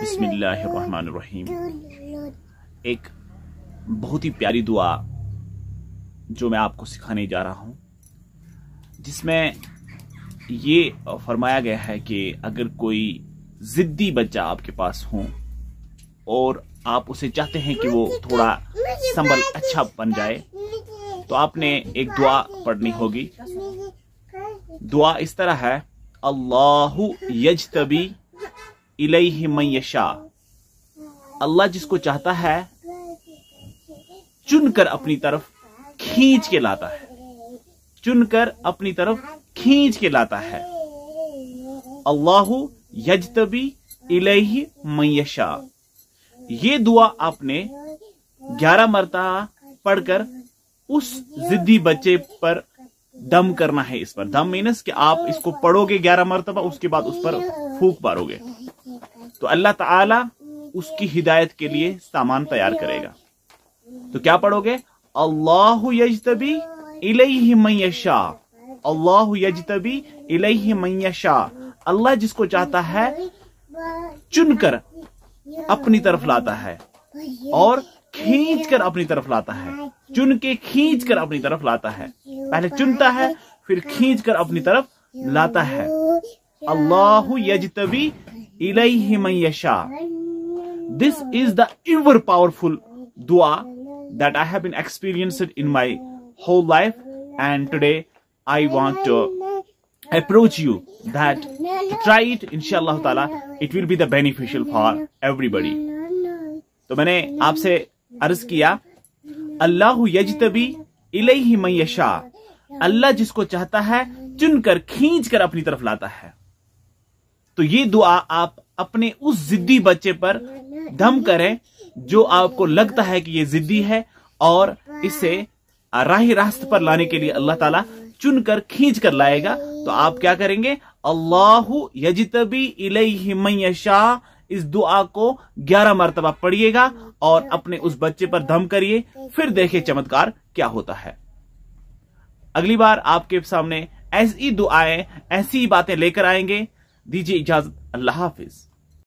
बिस्मिल्लाहिर्रहमानिर्रहीम एक बहुत ही प्यारी दुआ जो मैं आपको सिखाने जा रहा हूँ जिसमें ये फरमाया गया है कि अगर कोई ज़िद्दी बच्चा आपके पास हो और आप उसे चाहते हैं कि वो तो- थोड़ा संभल अच्छा बन जाए तो आपने एक दुआ पढ़नी होगी दुआ इस तरह है अल्लाह यजतबी इलेही मैशा अल्लाह जिसको चाहता है चुनकर अपनी तरफ खींच के लाता है चुनकर अपनी तरफ खींच के लाता है अल्लाह यजतबी इलेही मैशा ये दुआ आपने ग्यारह मरता पढ़कर उस जिद्दी बच्चे पर दम करना है इस पर दम मीनस कि आप इसको पढ़ोगे ग्यारह मरतबा उसके बाद उस पर फूक मारोगे तो अल्लाह ताला उसकी हिदायत के लिए सामान तैयार करेगा तो क्या पढ़ोगे अल्लाह यजतबी इलही मैशा अल्लाह यजतबी इलही मैशा अल्लाह जिसको चाहता है चुनकर अपनी तरफ लाता है और खींच कर अपनी तरफ लाता है चुन के खींच कर अपनी तरफ लाता है पहले चुनता है फिर खींच कर अपनी तरफ लाता है अल्लाह यजतबी Ilayhi This is the ever powerful dua that I have been experienced in my whole life and today I want to approach you that to try it inshallah ta'ala it will be the beneficial for everybody तो मैंने आपसे अर्ज किया अल्लाह यजतबी इलेही मैयशा अल्लाह जिसको चाहता है चुनकर खींच कर अपनी तरफ लाता है तो ये दुआ आप अपने उस जिद्दी बच्चे पर दम करें जो आपको लगता है कि ये जिद्दी है और इसे राही रास्ते पर लाने के लिए अल्लाह ताला चुन कर खींच कर लाएगा तो आप क्या करेंगे अल्लाह यजतबी इलेशा इस दुआ को ग्यारह मरतबा पढ़िएगा और अपने उस बच्चे पर दम करिए फिर देखिए चमत्कार क्या होता है अगली बार आपके सामने ऐसी दुआएं ऐसी बातें लेकर आएंगे दीजिए इजाजत अल्लाह हाफिज़